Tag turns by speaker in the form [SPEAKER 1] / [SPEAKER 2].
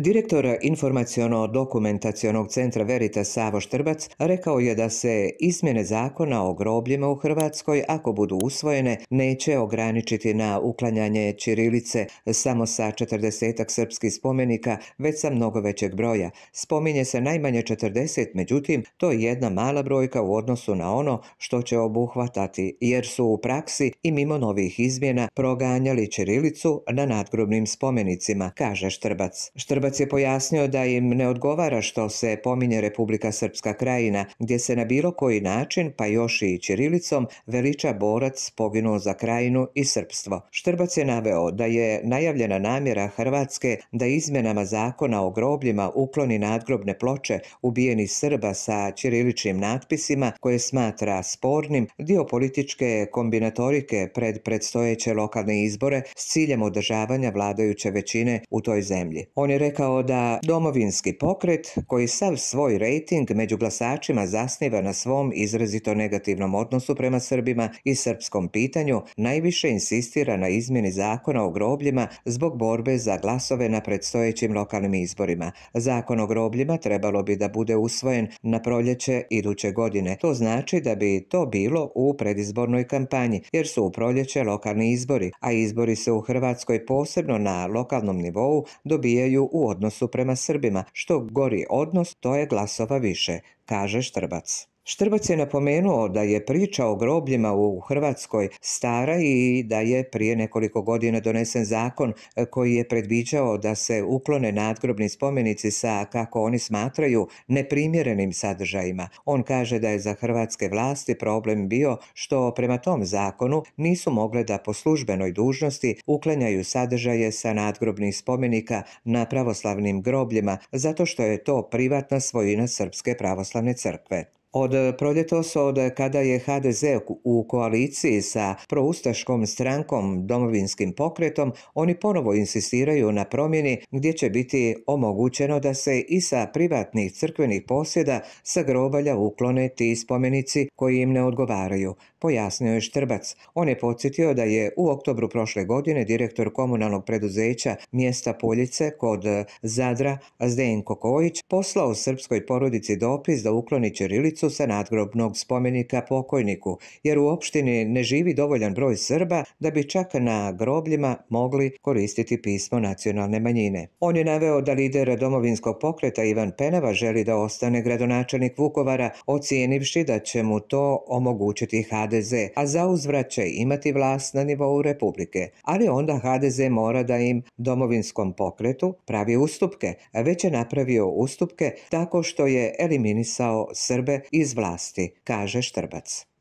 [SPEAKER 1] Direktor informacijono dokumentacionog centra Verita Savo Štrbac rekao je da se izmjene zakona o grobljima u Hrvatskoj, ako budu usvojene, neće ograničiti na uklanjanje Čirilice samo sa 40 srpskih spomenika, već sa mnogo većeg broja. Spominje se najmanje 40, međutim, to je jedna mala brojka u odnosu na ono što će obuhvatati, jer su u praksi i mimo novih izmjena proganjali Čirilicu na nadgrobnim spomenicima, kaže Štrbac. Štrbac se je pojasnio da im ne odgovara što se pominje Republika Srpska krajina, gdje se na bilo koji način, pa još i Čirilicom, veliča borac poginuo za krajinu i srpstvo. Štrbac je naveo da je najavljena namjera Hrvatske da izmjenama zakona o grobljima ukloni nadgrobne ploče ubijeni Srba sa ćiriličnim natpisima koje smatra spornim dio političke kombinatorike pred predstojeće lokalne izbore s ciljem održavanja vladajuće većine u toj zemlji. On je rekao rekao da domovinski pokret, koji sav svoj rejting među glasačima zasniva na svom izrazito negativnom odnosu prema Srbima i srpskom pitanju, najviše insistira na izmjeni zakona o grobljima zbog borbe za glasove na predstojećim lokalnim izborima. Zakon o grobljima trebalo bi da bude usvojen na proljeće iduće godine. To znači da bi to bilo u predizbornoj kampanji, jer su u proljeće lokalni izbori, a izbori se u Hrvatskoj posebno na lokalnom nivou dobijaju u odnosu prema Srbima. Što gori odnos, to je glasova više, kaže Štrbac. Štrbac je napomenuo da je priča o grobljima u Hrvatskoj stara i da je prije nekoliko godina donesen zakon e, koji je predviđao da se uklone nadgrobni spomenici sa, kako oni smatraju, neprimjerenim sadržajima. On kaže da je za hrvatske vlasti problem bio što prema tom zakonu nisu mogle da po službenoj dužnosti uklanjaju sadržaje sa nadgrobnih spomenika na pravoslavnim grobljima zato što je to privatna svojina Srpske pravoslavne crkve. Od e, proljetos od e, kada je HDZ u koaliciji sa proustaškom strankom domovinskim pokretom, oni ponovo insistiraju na promjeni gdje će biti omogućeno da se i sa privatnih crkvenih posjeda sa grobalja uklone ti spomenici koji im ne odgovaraju, pojasnio je Štrbac. On je podsjetio da je u oktobru prošle godine direktor komunalnog preduzeća mjesta Poljice kod e, Zadra Zdenko Kojić poslao srpskoj porodici dopis da ukloni Čerilicu su sa nadgrobnog spomenika pokojniku, jer u opštini ne živi dovoljan broj Srba da bi čak na grobljima mogli koristiti pismo nacionalne manjine. On je naveo da lider domovinskog pokreta Ivan Penava želi da ostane gradonačelnik Vukovara, ocijenivši da će mu to omogućiti HDZ, a uzvrat će imati vlast na nivou Republike, ali onda HDZ mora da im domovinskom pokretu pravi ustupke, već je napravio ustupke tako što je eliminisao Srbe iz vlasti, kaže Štrbec.